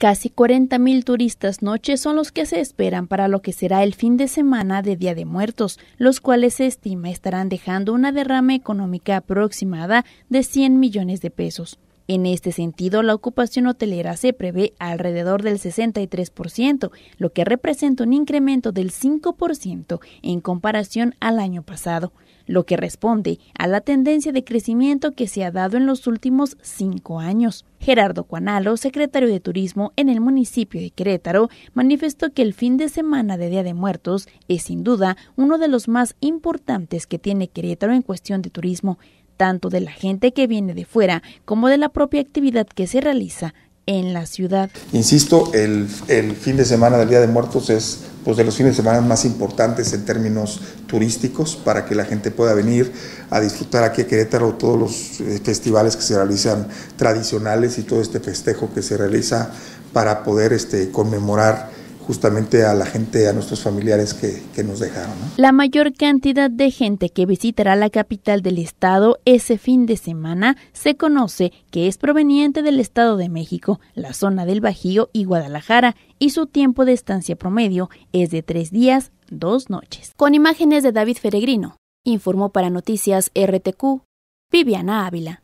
Casi mil turistas noche son los que se esperan para lo que será el fin de semana de Día de Muertos, los cuales se estima estarán dejando una derrama económica aproximada de 100 millones de pesos. En este sentido, la ocupación hotelera se prevé alrededor del 63%, lo que representa un incremento del 5% en comparación al año pasado, lo que responde a la tendencia de crecimiento que se ha dado en los últimos cinco años. Gerardo Cuanalo, secretario de Turismo en el municipio de Querétaro, manifestó que el fin de semana de Día de Muertos es sin duda uno de los más importantes que tiene Querétaro en cuestión de turismo, tanto de la gente que viene de fuera como de la propia actividad que se realiza en la ciudad. Insisto, el, fin de semana del Día de Muertos es pues, de los fines de semana más importantes en términos turísticos para que la gente pueda venir a disfrutar aquí a Querétaro todos los eh, festivales que se realizan tradicionales y todo este festejo que se realiza para poder este, conmemorar justamente a la gente, a nuestros familiares que, nos dejaron. La mayor cantidad de gente que visitará la capital del estado ese fin de semana se conoce que es proveniente del estado de México, la zona del Bajío y Guadalajara, y su tiempo de estancia promedio es de tres días, dos noches. Con imágenes de David Feregrino, informó para Noticias RTQ, Viviana Ávila.